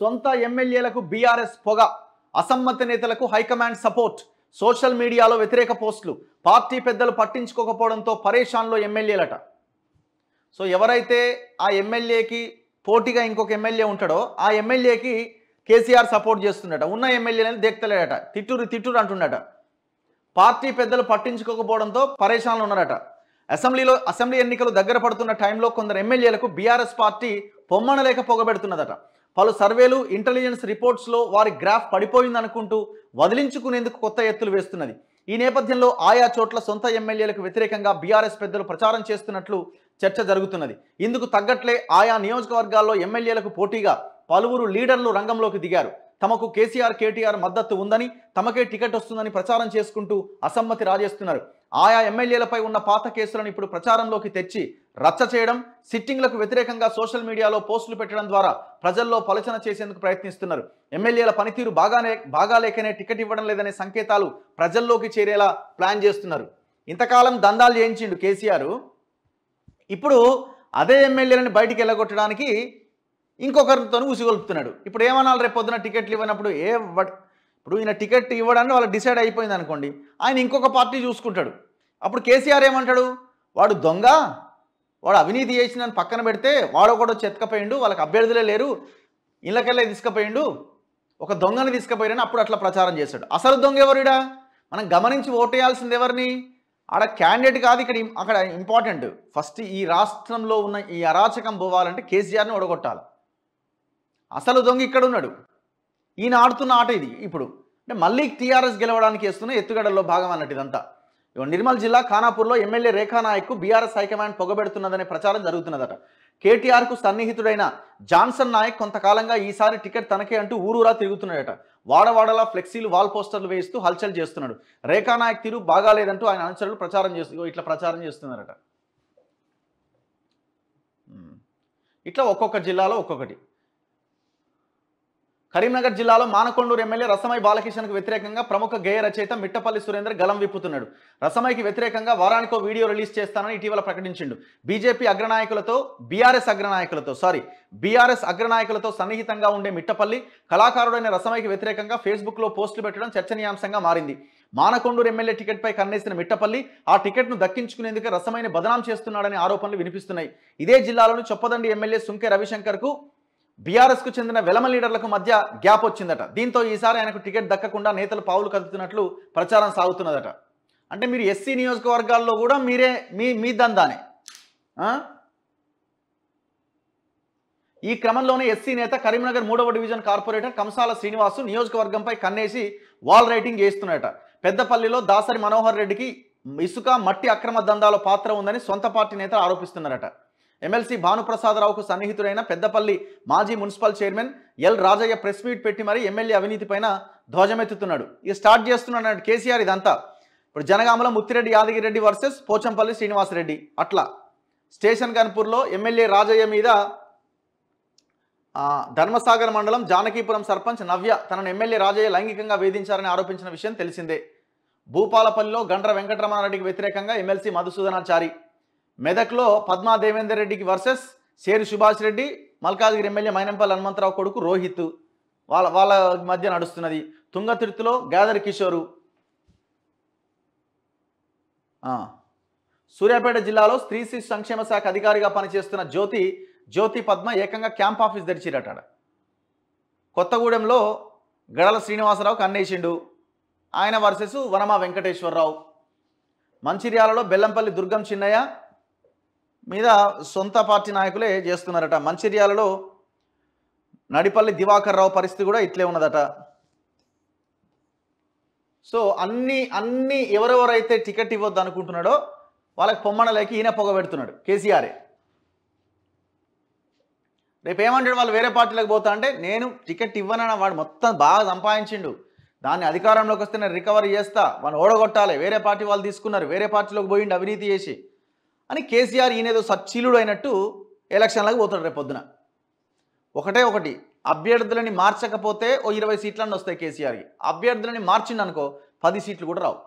సొంత ఎమ్మెల్యేలకు బీఆర్ఎస్ పొగ అసమ్మతి నేతలకు హైకమాండ్ సపోర్ట్ సోషల్ మీడియాలో వ్యతిరేక పోస్టులు పార్టీ పెద్దలు పట్టించుకోకపోవడంతో పరేషాన్లో ఎమ్మెల్యేలట సో ఎవరైతే ఆ ఎమ్మెల్యేకి పోటీగా ఇంకొక ఎమ్మెల్యే ఉంటాడో ఆ ఎమ్మెల్యేకి కేసీఆర్ సపోర్ట్ చేస్తుండట ఉన్న ఎమ్మెల్యేలని దేక్తలేడట తిట్టూరు తిట్టూరు అంటుండట పార్టీ పెద్దలు పట్టించుకోకపోవడంతో పరేషాన్లు ఉన్నారట అసెంబ్లీలో అసెంబ్లీ ఎన్నికలు దగ్గర పడుతున్న టైంలో కొందరు ఎమ్మెల్యేలకు బీఆర్ఎస్ పార్టీ పొమ్మనలేక పొగబెడుతున్నదట పలు సర్వేలు ఇంటెలిజెన్స్ రిపోర్ట్స్లో వారి గ్రాఫ్ పడిపోయిందనుకుంటూ వదిలించుకునేందుకు కొత్త ఎత్తులు వేస్తున్నది ఈ నేపథ్యంలో ఆయా చోట్ల సొంత ఎమ్మెల్యేలకు వ్యతిరేకంగా బీఆర్ఎస్ పెద్దలు ప్రచారం చేస్తున్నట్లు చర్చ జరుగుతున్నది ఇందుకు తగ్గట్లే ఆయా నియోజకవర్గాల్లో ఎమ్మెల్యేలకు పోటీగా పలువురు లీడర్లు రంగంలోకి దిగారు తమకు కేసీఆర్ కేటీఆర్ మద్దతు ఉందని తమకే టికెట్ వస్తుందని ప్రచారం చేసుకుంటూ అసమ్మతి రాజేస్తున్నారు ఆయా ఎమ్మెల్యేలపై ఉన్న పాత కేసులను ఇప్పుడు ప్రచారంలోకి తెచ్చి రచ్చ చేయడం సిట్టింగ్లకు వ్యతిరేకంగా సోషల్ మీడియాలో పోస్టులు పెట్టడం ద్వారా ప్రజల్లో పలచన చేసేందుకు ప్రయత్నిస్తున్నారు ఎమ్మెల్యేల పనితీరు బాగానే బాగాలేకనే టికెట్ ఇవ్వడం లేదనే సంకేతాలు ప్రజల్లోకి చేరేలా ప్లాన్ చేస్తున్నారు ఇంతకాలం దందాలు చేయించిండు కేసీఆర్ ఇప్పుడు అదే ఎమ్మెల్యేలను బయటికి వెళ్ళగొట్టడానికి ఇంకొకరితో ఉసిగొలుపుతున్నాడు ఇప్పుడు ఏమనాలి రేపు పొద్దున టికెట్లు ఇవ్వనప్పుడు ఏ ఇప్పుడు ఈయన టికెట్ ఇవ్వడానికి వాళ్ళు డిసైడ్ అయిపోయింది అనుకోండి ఆయన ఇంకొక పార్టీ చూసుకుంటాడు అప్పుడు కేసీఆర్ ఏమంటాడు వాడు దొంగ వాడు అవినీతి చేసినని పక్కన పెడితే వాడు కూడా చెత్తకపోయిండు వాళ్ళకి అభ్యర్థులే లేరు ఇళ్ళకెళ్ళే తీసుకుపోయిండు ఒక దొంగని తీసుకుపోయాడని అప్పుడు అట్లా ప్రచారం చేశాడు అసలు దొంగ ఎవరుడా మనం గమనించి ఓటేయాల్సింది ఎవరిని ఆడ క్యాండిడేట్ కాదు ఇక్కడ అక్కడ ఇంపార్టెంట్ ఫస్ట్ ఈ రాష్ట్రంలో ఉన్న ఈ అరాచకం పోవాలంటే కేసీఆర్ని ఒడగొట్టాలి అసలు దొంగ ఇక్కడ ఉన్నాడు ఈయన ఆడుతున్న ఆట ఇది ఇప్పుడు అంటే మళ్ళీ టీఆర్ఎస్ గెలవడానికి వేస్తున్న ఎత్తుగడల్లో భాగం అన్నట్టు ఇదంతా నిర్మల్ జిల్లా ఖానాపూర్లో MLA Rekha Naik BRS high command పొగబెడుతున్నదనే ప్రచారం జరుగుతున్నదట కేటీఆర్కు సన్నిహితుడైన జాన్సన్ నాయక్ కొంతకాలంగా ఈసారి టికెట్ తనకే అంటూ ఊరూరా తిరుగుతున్నాడట వాడవాడలా ఫ్లెక్సీలు వాల్ పోస్టర్లు వేస్తూ హల్చల్ చేస్తున్నాడు రేఖా నాయక్ తీరు బాగాలేదంటూ ఆయన అనుచరులు ప్రచారం చేస్తూ ఇట్లా ప్రచారం చేస్తున్నారట ఇట్లా ఒక్కొక్క జిల్లాలో ఒక్కొక్కటి కరీంనగర్ జిల్లాలో మానకొండూరు ఎమ్మెల్యే రసమై బాలకృష్ణకు వ్యతిరేకంగా ప్రముఖ గేయ రచయిత మిట్టపల్లి సురేందర్ గలం విప్పుతున్నాడు రసమైకి వ్యతిరేకంగా వారానికో వీడియో రిలీజ్ చేస్తానని ఇటీవల ప్రకటించిండు బీజేపీ అగ్రనాయకులతో బీఆర్ఎస్ అగ్రనాయకులతో సారీ బీఆర్ఎస్ అగ్రనాయకులతో సన్నిహితంగా ఉండే మిట్టపల్లి కళాకారుడైన రసమైకి వ్యతిరేకంగా ఫేస్బుక్లో పోస్టులు పెట్టడం చర్చనీయాంశంగా మారింది మానకొండూరు ఎమ్మెల్యే టికెట్పై కన్నేసిన మిట్టపల్లి ఆ టికెట్ను దక్కించుకునేందుకు రసమైన బదనాం చేస్తున్నాడనే ఆరోపణలు వినిపిస్తున్నాయి ఇదే జిల్లాలోని చొప్పదండి ఎమ్మెల్యే సుంకే రవిశంకర్కు బీఆర్ఎస్కు చెందిన వెలమ లీడర్లకు మధ్య గ్యాప్ వచ్చిందట దీంతో ఈసారి ఆయనకు టికెట్ దక్కకుండా నేతలు పావులు కదుతున్నట్లు ప్రచారం సాగుతున్నదట అంటే మీరు ఎస్సీ నియోజకవర్గాల్లో కూడా మీరే మీ మీ దందానే ఈ క్రమంలోనే ఎస్సీ నేత కరీంనగర్ మూడవ డివిజన్ కార్పొరేటర్ కంసాల శ్రీనివాసు నియోజకవర్గంపై కన్నేసి వాల్ రైటింగ్ చేస్తున్నట పెద్దపల్లిలో దాసరి మనోహర్ రెడ్డికి ఇసుక మట్టి అక్రమ దందాలో పాత్ర ఉందని సొంత పార్టీ నేతలు ఆరోపిస్తున్నారట ఎమ్మెల్సీ భానుప్రసాదరావుకు సన్నిహితుడైన పెద్దపల్లి మాజీ municipal chairman L Rajaiah press meet పెట్టి మరి ఎమ్మెల్యే అవినీతిపైన ధ్వజమెత్తుతున్నాడు ఇది స్టార్ట్ చేస్తున్నాడు కేసీఆర్ ఇదంతా ఇప్పుడు జనగామలో ముత్తిరెడ్డి యాదగిరెడ్డి వర్సెస్ పోచంపల్లి శ్రీనివాసరెడ్డి అట్లా స్టేషన్ కన్పూర్లో ఎమ్మెల్యే రాజయ్య మీద ధర్మసాగర్ మండలం జానకీపురం సర్పంచ్ నవ్య తనను ఎమ్మెల్యే రాజయ్య లైంగికంగా వేధించారని ఆరోపించిన విషయం తెలిసిందే భూపాలపల్లిలో గండ్ర వెంకటరమణారెడ్డికి వ్యతిరేకంగా ఎమ్మెల్సీ మధుసూదనాచారి మెదక్లో పద్మా దేవేందర్ రెడ్డికి వర్సెస్ సేరు సుభాష్ రెడ్డి మల్కాజ్గిరి ఎమ్మెల్యే మైనంపల్లి హనుమంతరావు కొడుకు రోహిత్ వాళ్ళ వాళ్ళ మధ్య నడుస్తున్నది తుంగతిరుతిలో గాదర్ కిషోరు సూర్యాపేట జిల్లాలో స్త్రీ శిశు సంక్షేమ శాఖ అధికారిగా పనిచేస్తున్న జ్యోతి జ్యోతి పద్మ ఏకంగా క్యాంప్ ఆఫీస్ తెరిచిరటాడు కొత్తగూడెంలో గడల శ్రీనివాసరావు కన్నేసిండు ఆయన వర్సెస్ వనమా వెంకటేశ్వరరావు మంచిర్యాలలో బెల్లంపల్లి దుర్గం చిన్నయ్య మీద సొంత పార్టీ నాయకులే చేస్తున్నారట మంచిర్యాలలో నడిపల్లి దివాకర్ రావు పరిస్థితి కూడా ఇట్లే ఉన్నదట సో అన్ని అన్ని ఎవరెవరైతే టికెట్ ఇవ్వద్దు అనుకుంటున్నాడో వాళ్ళకి పొమ్మన లేక ఈయన పొగ పెడుతున్నాడు కేసీఆరే రేపు ఏమంటాడు వాళ్ళు వేరే పార్టీలకు పోతా అంటే నేను టికెట్ ఇవ్వనని వాడు మొత్తం బాగా సంపాదించిండు దాన్ని అధికారంలోకి వస్తే నేను రికవరీ చేస్తా వాడిని ఓడగొట్టాలి వేరే పార్టీ వాళ్ళు తీసుకున్నారు వేరే పార్టీలోకి పోయిండు అవినీతి చేసి అని కేసీఆర్ ఈయనేదో సచ్చీలుడు అయినట్టు ఎలక్షన్లకు పోతాడు రేపొద్దున ఒకటే ఒకటి అభ్యర్థులని మార్చకపోతే ఓ ఇరవై సీట్లన్నీ వస్తాయి కేసీఆర్కి అభ్యర్థులని మార్చిండనుకో పది సీట్లు కూడా రావు